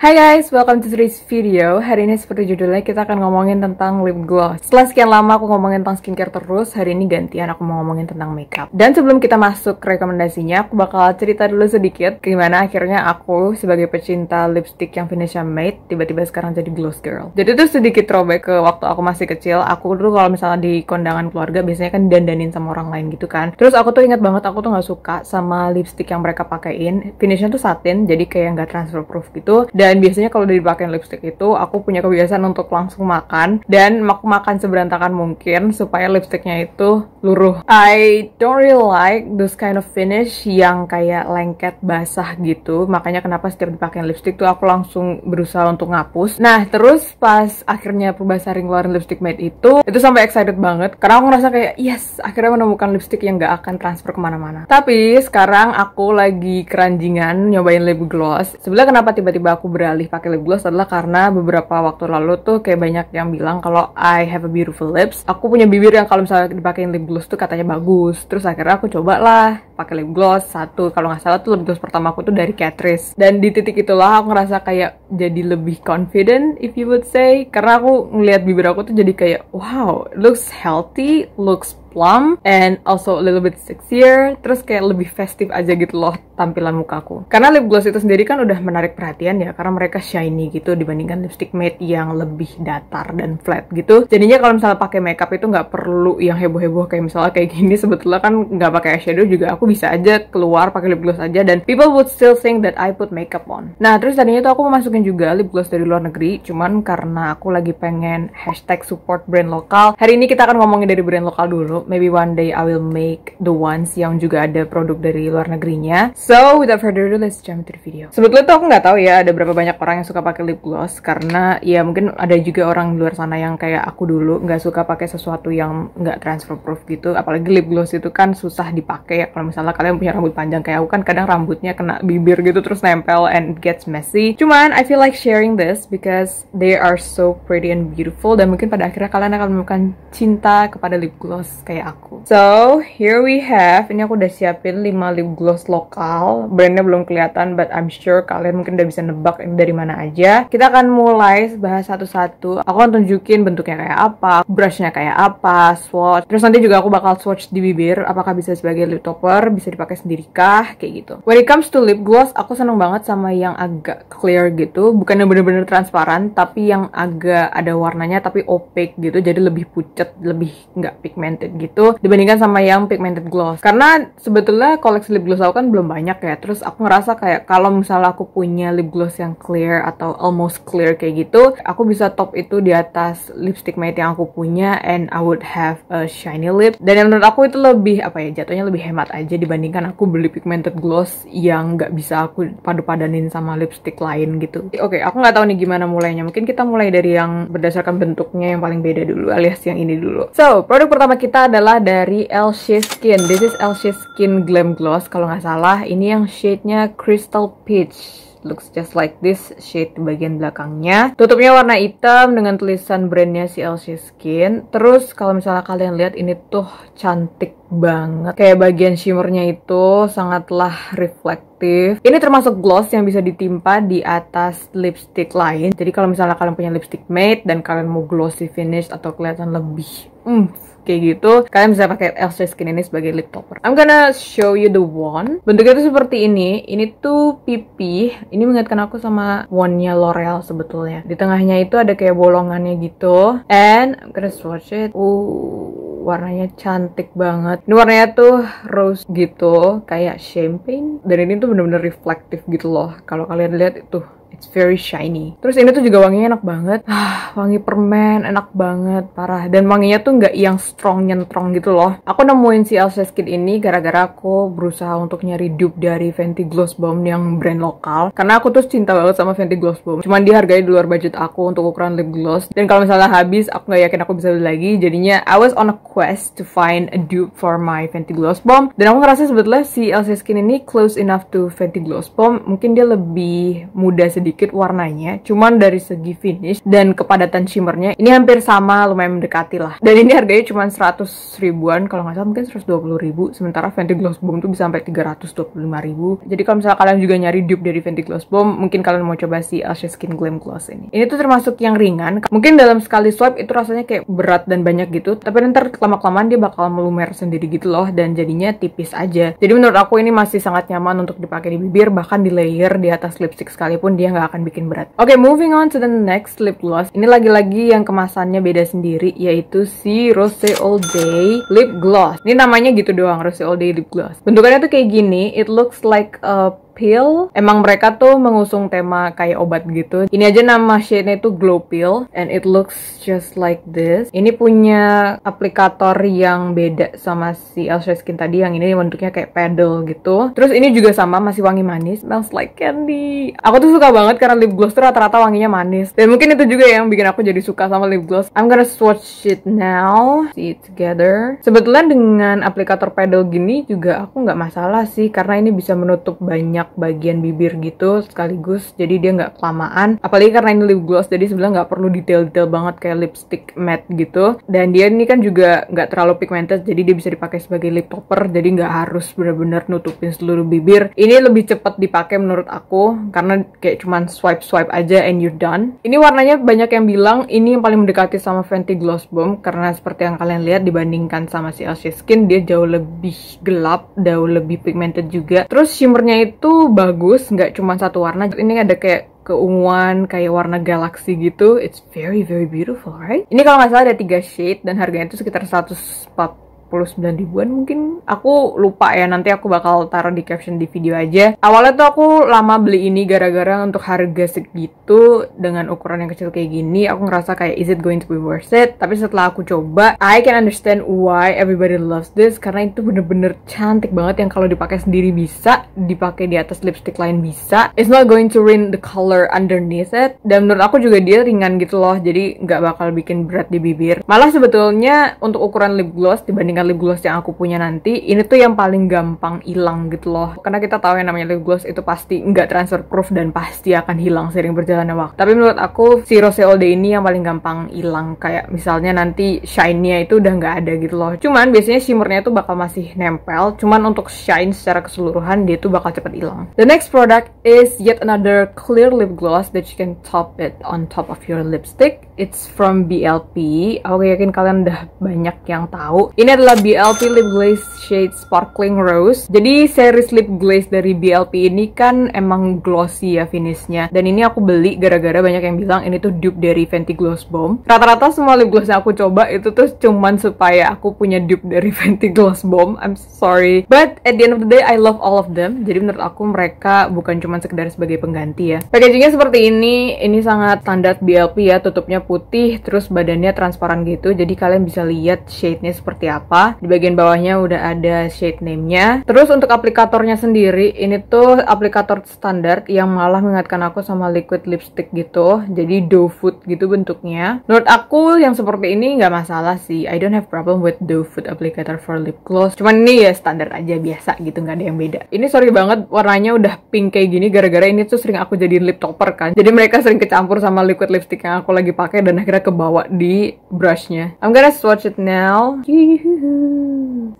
Hai guys, welcome to today's video. Hari ini seperti judulnya kita akan ngomongin tentang lip gloss. Setelah sekian lama aku ngomongin tentang skincare terus, hari ini gantian aku mau ngomongin tentang makeup. Dan sebelum kita masuk ke rekomendasinya, aku bakal cerita dulu sedikit gimana akhirnya aku sebagai pecinta lipstick yang finishnya Made tiba-tiba sekarang jadi gloss girl. Jadi itu sedikit throwback ke waktu aku masih kecil. Aku dulu kalau misalnya di kondangan keluarga biasanya kan dandanin sama orang lain gitu kan. Terus aku tuh ingat banget aku tuh nggak suka sama lipstick yang mereka pakaiin. Finishnya tuh satin, jadi kayak nggak transfer proof gitu. Dan dan biasanya kalau dari dipakai lipstick itu aku punya kebiasaan untuk langsung makan dan aku makan seberantakan mungkin supaya lipsticknya itu luruh. I don't really like those kind of finish yang kayak lengket basah gitu. Makanya kenapa setiap dipakai lipstick tuh aku langsung berusaha untuk ngapus. Nah, terus pas akhirnya perbasa ring ngeluarin lipstick matte itu, itu sampai excited banget karena aku ngerasa kayak yes, akhirnya menemukan lipstick yang gak akan transfer kemana-mana. Tapi sekarang aku lagi keranjingan nyobain lip gloss. Sebenernya kenapa tiba-tiba aku beralih pakai lip gloss adalah karena beberapa waktu lalu tuh kayak banyak yang bilang kalau I have a beautiful lips. Aku punya bibir yang kalau misalnya dipakein lip gloss tuh katanya bagus. Terus akhirnya aku coba lah pakai lip gloss satu. Kalau nggak salah tuh lip gloss pertama aku tuh dari Catrice. Dan di titik itulah aku ngerasa kayak jadi lebih confident if you would say. Karena aku ngelihat bibir aku tuh jadi kayak wow, looks healthy, looks plump and also a little bit sexier terus kayak lebih festive aja gitu loh tampilan mukaku karena lip gloss itu sendiri kan udah menarik perhatian ya karena mereka shiny gitu dibandingkan lipstick matte yang lebih datar dan flat gitu jadinya kalau misalnya pakai makeup itu nggak perlu yang heboh-heboh kayak misalnya kayak gini sebetulnya kan nggak pakai eyeshadow juga aku bisa aja keluar pakai lip gloss aja dan people would still think that I put makeup on nah terus tadinya tuh aku mau masukin juga lip gloss dari luar negeri cuman karena aku lagi pengen hashtag support brand lokal hari ini kita akan ngomongin dari brand lokal dulu maybe one day I will make the ones yang juga ada produk dari luar negerinya. So, without further ado, let's jump to the video. Sebetulnya tuh aku nggak tahu ya ada berapa banyak orang yang suka pakai lip gloss karena ya mungkin ada juga orang di luar sana yang kayak aku dulu nggak suka pakai sesuatu yang nggak transfer proof gitu. Apalagi lip gloss itu kan susah dipakai ya kalau misalnya kalian punya rambut panjang kayak aku kan kadang rambutnya kena bibir gitu terus nempel and it gets messy. Cuman I feel like sharing this because they are so pretty and beautiful dan mungkin pada akhirnya kalian akan menemukan cinta kepada lip gloss kayak aku. So, here we have. Ini aku udah siapin 5 lip gloss lokal. Brandnya belum kelihatan, but I'm sure kalian mungkin udah bisa nebak dari mana aja. Kita akan mulai bahas satu-satu. Aku akan tunjukin bentuknya kayak apa, brushnya kayak apa, swatch. Terus nanti juga aku bakal swatch di bibir. Apakah bisa sebagai lip topper, bisa dipakai sendiri kah kayak gitu. When it comes to lip gloss, aku seneng banget sama yang agak clear gitu. Bukan yang bener-bener transparan, tapi yang agak ada warnanya tapi opaque gitu. Jadi lebih pucat, lebih nggak pigmented gitu dibandingkan sama yang pigmented gloss karena sebetulnya koleksi lip gloss aku kan belum banyak ya terus aku ngerasa kayak kalau misalnya aku punya lip gloss yang clear atau almost clear kayak gitu aku bisa top itu di atas lipstick matte yang aku punya and I would have a shiny lip dan yang menurut aku itu lebih apa ya jatuhnya lebih hemat aja dibandingkan aku beli pigmented gloss yang nggak bisa aku padu-padanin sama lipstick lain gitu oke okay, aku nggak tahu nih gimana mulainya mungkin kita mulai dari yang berdasarkan bentuknya yang paling beda dulu alias yang ini dulu so produk pertama kita adalah dari L.C Skin. This is L.C Skin Glam Gloss kalau nggak salah. Ini yang shade-nya Crystal Peach. Looks just like this shade bagian belakangnya. Tutupnya warna hitam dengan tulisan brandnya si L.C Skin. Terus kalau misalnya kalian lihat ini tuh cantik banget. Kayak bagian shimmernya itu sangatlah reflektif. Ini termasuk gloss yang bisa ditimpa di atas lipstick lain. Jadi kalau misalnya kalian punya lipstick matte dan kalian mau glossy finish atau kelihatan lebih mm, kayak gitu kalian bisa pakai Elsa Skin ini sebagai lip topper I'm gonna show you the one. bentuknya tuh seperti ini ini tuh pipi ini mengingatkan aku sama one nya L'Oreal sebetulnya di tengahnya itu ada kayak bolongannya gitu and I'm gonna swatch it Uh, warnanya cantik banget. Ini warnanya tuh rose gitu, kayak champagne. Dan ini tuh bener-bener reflektif gitu loh. Kalau kalian lihat itu It's very shiny. Terus ini tuh juga wanginya enak banget. Ah, wangi permen, enak banget, parah. Dan wanginya tuh nggak yang strong nyentrong gitu loh. Aku nemuin si Elsa Skin ini gara-gara aku berusaha untuk nyari dupe dari Fenty Gloss Bomb yang brand lokal. Karena aku tuh cinta banget sama Fenty Gloss Bomb. Cuman dihargai di luar budget aku untuk ukuran lip gloss. Dan kalau misalnya habis, aku nggak yakin aku bisa beli lagi. Jadinya I was on a quest to find a dupe for my Fenty Gloss Bomb. Dan aku ngerasa sebetulnya si Elsa Skin ini close enough to Fenty Gloss Bomb. Mungkin dia lebih mudah sih sedikit warnanya, cuman dari segi finish dan kepadatan shimmernya ini hampir sama, lumayan mendekati lah. Dan ini harganya cuma 100 ribuan, kalau nggak salah mungkin 120 ribu, sementara Fenty Gloss Bomb tuh bisa sampai 325 ribu. Jadi kalau misalnya kalian juga nyari dupe dari Fenty Gloss Bomb, mungkin kalian mau coba si asia Skin Glam Gloss ini. Ini tuh termasuk yang ringan, mungkin dalam sekali swipe itu rasanya kayak berat dan banyak gitu, tapi nanti lama-kelamaan dia bakal melumer sendiri gitu loh, dan jadinya tipis aja. Jadi menurut aku ini masih sangat nyaman untuk dipakai di bibir, bahkan di layer di atas lipstick sekalipun dia yang nggak akan bikin berat. Oke, okay, moving on to the next lip gloss. Ini lagi-lagi yang kemasannya beda sendiri, yaitu si Rose All Day Lip Gloss. Ini namanya gitu doang, Rose All Day Lip Gloss. Bentukannya tuh kayak gini, it looks like a Pill. Emang mereka tuh mengusung tema kayak obat gitu. Ini aja nama shade-nya itu Glow Pill and it looks just like this. Ini punya aplikator yang beda sama si Elsa Skin tadi yang ini bentuknya kayak pedal gitu. Terus ini juga sama masih wangi manis, smells like candy. Aku tuh suka banget karena lip gloss tuh rata-rata wanginya manis. Dan mungkin itu juga yang bikin aku jadi suka sama lip gloss. I'm gonna swatch it now. See it together. Sebetulnya dengan aplikator pedal gini juga aku nggak masalah sih karena ini bisa menutup banyak bagian bibir gitu sekaligus jadi dia nggak kelamaan apalagi karena ini lip gloss jadi sebenarnya nggak perlu detail-detail banget kayak lipstick matte gitu dan dia ini kan juga nggak terlalu pigmented jadi dia bisa dipakai sebagai lip topper jadi nggak harus benar-benar nutupin seluruh bibir ini lebih cepat dipakai menurut aku karena kayak cuman swipe swipe aja and you're done ini warnanya banyak yang bilang ini yang paling mendekati sama Fenty Gloss Bomb karena seperti yang kalian lihat dibandingkan sama si Elsie Skin dia jauh lebih gelap jauh lebih pigmented juga terus shimmernya itu tuh bagus, nggak cuma satu warna. Ini ada kayak keunguan kayak warna galaksi gitu. It's very very beautiful, right? Ini kalau nggak salah ada tiga shade dan harganya itu sekitar 140 49 ribuan mungkin aku lupa ya nanti aku bakal taruh di caption di video aja awalnya tuh aku lama beli ini gara-gara untuk harga segitu dengan ukuran yang kecil kayak gini aku ngerasa kayak is it going to be worth it tapi setelah aku coba I can understand why everybody loves this karena itu bener-bener cantik banget yang kalau dipakai sendiri bisa dipakai di atas lipstick lain bisa it's not going to ruin the color underneath it dan menurut aku juga dia ringan gitu loh jadi nggak bakal bikin berat di bibir malah sebetulnya untuk ukuran lip gloss dibandingkan lip gloss yang aku punya nanti, ini tuh yang paling gampang hilang gitu loh. Karena kita tahu yang namanya lip gloss itu pasti nggak transfer proof dan pasti akan hilang sering berjalannya waktu. Tapi menurut aku si Rose All ini yang paling gampang hilang. Kayak misalnya nanti shine-nya itu udah nggak ada gitu loh. Cuman biasanya shimmernya itu bakal masih nempel. Cuman untuk shine secara keseluruhan dia tuh bakal cepet hilang. The next product is yet another clear lip gloss that you can top it on top of your lipstick. It's from BLP. Aku yakin kalian udah banyak yang tahu. Ini adalah adalah BLP Lip Glaze Shade Sparkling Rose. Jadi series lip glaze dari BLP ini kan emang glossy ya finishnya. Dan ini aku beli gara-gara banyak yang bilang ini tuh dupe dari Fenty Gloss Bomb. Rata-rata semua lip gloss yang aku coba itu tuh cuman supaya aku punya dupe dari Fenty Gloss Bomb. I'm sorry. But at the end of the day, I love all of them. Jadi menurut aku mereka bukan cuma sekedar sebagai pengganti ya. Packagingnya seperti ini. Ini sangat standar BLP ya. Tutupnya putih, terus badannya transparan gitu. Jadi kalian bisa lihat shade-nya seperti apa bawah Di bagian bawahnya udah ada shade name-nya. Terus untuk aplikatornya sendiri, ini tuh aplikator standar yang malah mengingatkan aku sama liquid lipstick gitu. Jadi doe foot gitu bentuknya. Menurut aku yang seperti ini nggak masalah sih. I don't have problem with doe foot applicator for lip gloss. Cuman ini ya standar aja biasa gitu, nggak ada yang beda. Ini sorry banget warnanya udah pink kayak gini gara-gara ini tuh sering aku jadiin lip topper kan. Jadi mereka sering kecampur sama liquid lipstick yang aku lagi pakai dan akhirnya kebawa di brushnya. I'm gonna swatch it now.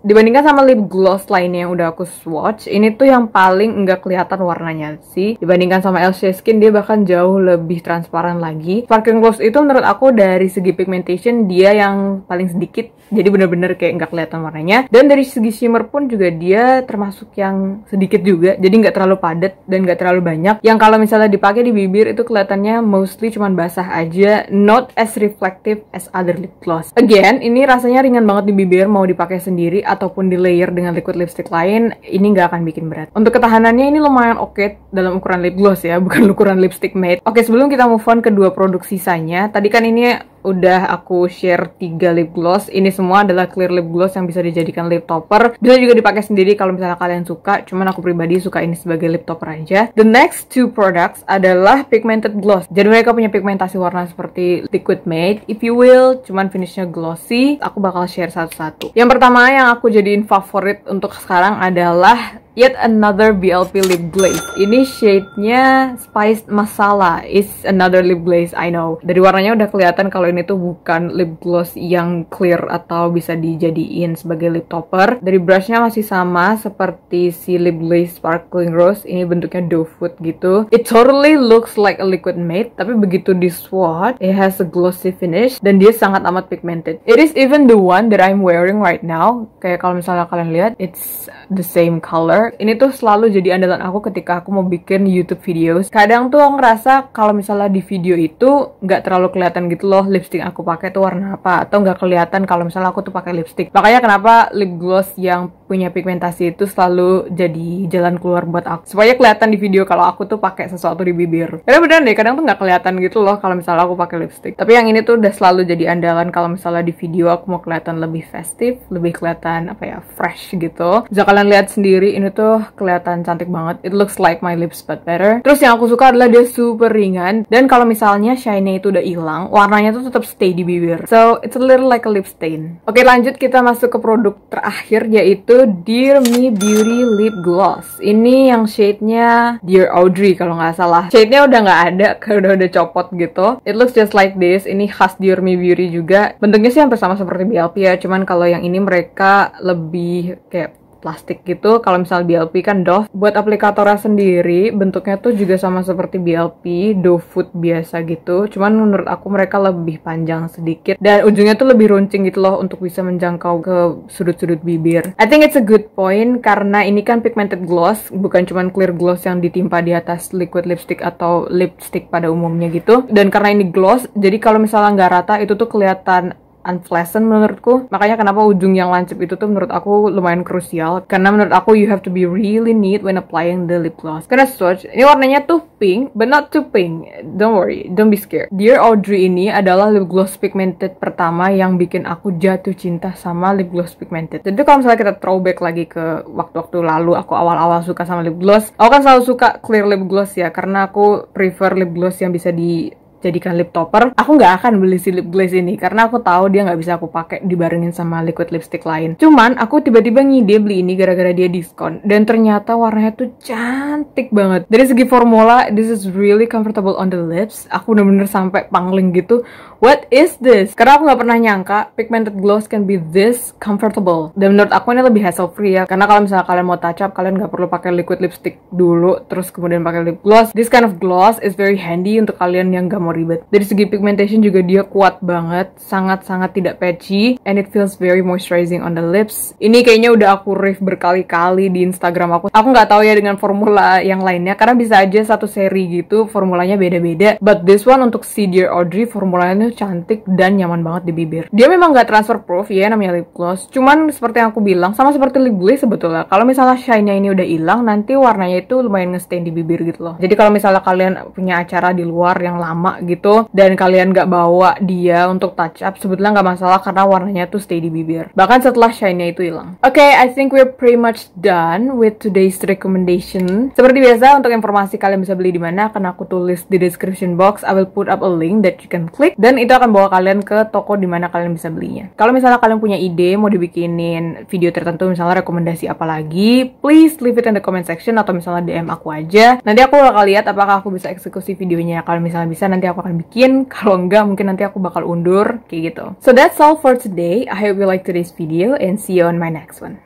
Dibandingkan sama lip gloss lainnya yang udah aku swatch, ini tuh yang paling nggak kelihatan warnanya sih. Dibandingkan sama LC Skin, dia bahkan jauh lebih transparan lagi. Sparkling Gloss itu menurut aku dari segi pigmentation, dia yang paling sedikit jadi bener-bener kayak nggak kelihatan warnanya dan dari segi shimmer pun juga dia termasuk yang sedikit juga jadi nggak terlalu padat dan nggak terlalu banyak yang kalau misalnya dipakai di bibir itu kelihatannya mostly cuman basah aja not as reflective as other lip gloss again ini rasanya ringan banget di bibir mau dipakai sendiri ataupun di layer dengan liquid lipstick lain ini nggak akan bikin berat untuk ketahanannya ini lumayan oke okay dalam ukuran lip gloss ya bukan ukuran lipstick matte oke okay, sebelum kita move on ke dua produk sisanya tadi kan ini udah aku share 3 lip gloss. Ini semua adalah clear lip gloss yang bisa dijadikan lip topper. Bisa juga dipakai sendiri kalau misalnya kalian suka. Cuman aku pribadi suka ini sebagai lip topper aja. The next two products adalah pigmented gloss. Jadi mereka punya pigmentasi warna seperti liquid matte, if you will. Cuman finishnya glossy. Aku bakal share satu-satu. Yang pertama yang aku jadiin favorit untuk sekarang adalah Yet another BLP lip glaze. Ini shade-nya Spiced Masala. It's another lip glaze, I know. Dari warnanya udah kelihatan kalau ini tuh bukan lip gloss yang clear atau bisa dijadiin sebagai lip topper. Dari brushnya masih sama seperti si lip glaze Sparkling Rose. Ini bentuknya doe foot gitu. It totally looks like a liquid matte, tapi begitu di swatch, it has a glossy finish dan dia sangat amat pigmented. It is even the one that I'm wearing right now. Kayak kalau misalnya kalian lihat, it's the same color ini tuh selalu jadi andalan aku ketika aku mau bikin YouTube videos. Kadang tuh aku ngerasa kalau misalnya di video itu nggak terlalu kelihatan gitu loh lipstick aku pakai tuh warna apa atau nggak kelihatan kalau misalnya aku tuh pakai lipstick. Makanya kenapa lip gloss yang punya pigmentasi itu selalu jadi jalan keluar buat aku supaya kelihatan di video kalau aku tuh pakai sesuatu di bibir karena beneran deh kadang tuh nggak kelihatan gitu loh kalau misalnya aku pakai lipstick tapi yang ini tuh udah selalu jadi andalan kalau misalnya di video aku mau kelihatan lebih festive lebih kelihatan apa ya fresh gitu bisa kalian lihat sendiri ini tuh kelihatan cantik banget it looks like my lips but better terus yang aku suka adalah dia super ringan dan kalau misalnya shine itu udah hilang warnanya tuh tetap stay di bibir so it's a little like a lip stain oke lanjut kita masuk ke produk terakhir yaitu Dear Me Beauty Lip Gloss. Ini yang shade-nya Dear Audrey kalau nggak salah. Shade-nya udah nggak ada, karena udah udah copot gitu. It looks just like this. Ini khas Dear Me Beauty juga. Bentuknya sih hampir sama seperti BLP ya, cuman kalau yang ini mereka lebih kayak plastik gitu. Kalau misal BLP kan doff. Buat aplikatornya sendiri bentuknya tuh juga sama seperti BLP, dough food biasa gitu. Cuman menurut aku mereka lebih panjang sedikit dan ujungnya tuh lebih runcing gitu loh untuk bisa menjangkau ke sudut-sudut bibir. I think it's a good point karena ini kan pigmented gloss, bukan cuman clear gloss yang ditimpa di atas liquid lipstick atau lipstick pada umumnya gitu. Dan karena ini gloss, jadi kalau misalnya nggak rata itu tuh kelihatan unpleasant menurutku. Makanya kenapa ujung yang lancip itu tuh menurut aku lumayan krusial. Karena menurut aku you have to be really neat when applying the lip gloss. Karena swatch, ini warnanya tuh pink, but not too pink. Don't worry, don't be scared. Dear Audrey ini adalah lip gloss pigmented pertama yang bikin aku jatuh cinta sama lip gloss pigmented. Jadi kalau misalnya kita throwback lagi ke waktu-waktu lalu aku awal-awal suka sama lip gloss, aku kan selalu suka clear lip gloss ya, karena aku prefer lip gloss yang bisa di jadikan lip topper, aku nggak akan beli si lip gloss ini karena aku tahu dia nggak bisa aku pakai dibarengin sama liquid lipstick lain. Cuman aku tiba-tiba ngide beli ini gara-gara dia diskon dan ternyata warnanya tuh cantik banget. Dari segi formula, this is really comfortable on the lips. Aku bener-bener sampai pangling gitu. What is this? Karena aku nggak pernah nyangka pigmented gloss can be this comfortable. Dan menurut aku ini lebih hassle free ya. Karena kalau misalnya kalian mau touch up, kalian nggak perlu pakai liquid lipstick dulu, terus kemudian pakai lip gloss. This kind of gloss is very handy untuk kalian yang nggak mau ribet. Dari segi pigmentation juga dia kuat banget, sangat-sangat tidak patchy, and it feels very moisturizing on the lips. Ini kayaknya udah aku rif berkali-kali di Instagram aku. Aku nggak tahu ya dengan formula yang lainnya, karena bisa aja satu seri gitu formulanya beda-beda. But this one untuk Si Dear Audrey formulanya tuh cantik dan nyaman banget di bibir. Dia memang nggak transfer proof ya namanya lip gloss, cuman seperti yang aku bilang sama seperti lip glaze sebetulnya. Kalau misalnya shine-nya ini udah hilang, nanti warnanya itu lumayan nge-stain di bibir gitu loh. Jadi kalau misalnya kalian punya acara di luar yang lama gitu dan kalian nggak bawa dia untuk touch up sebetulnya nggak masalah karena warnanya tuh stay di bibir bahkan setelah shine-nya itu hilang oke okay, I think we're pretty much done with today's recommendation seperti biasa untuk informasi kalian bisa beli di mana akan aku tulis di description box I will put up a link that you can click dan itu akan bawa kalian ke toko di mana kalian bisa belinya kalau misalnya kalian punya ide mau dibikinin video tertentu misalnya rekomendasi apa lagi please leave it in the comment section atau misalnya DM aku aja nanti aku bakal lihat apakah aku bisa eksekusi videonya kalau misalnya bisa nanti aku akan bikin. Kalau enggak, mungkin nanti aku bakal undur, kayak gitu. So that's all for today. I hope you like today's video and see you on my next one.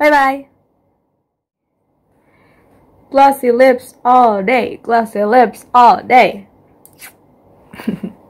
Bye-bye! Glossy lips all day, glossy lips all day.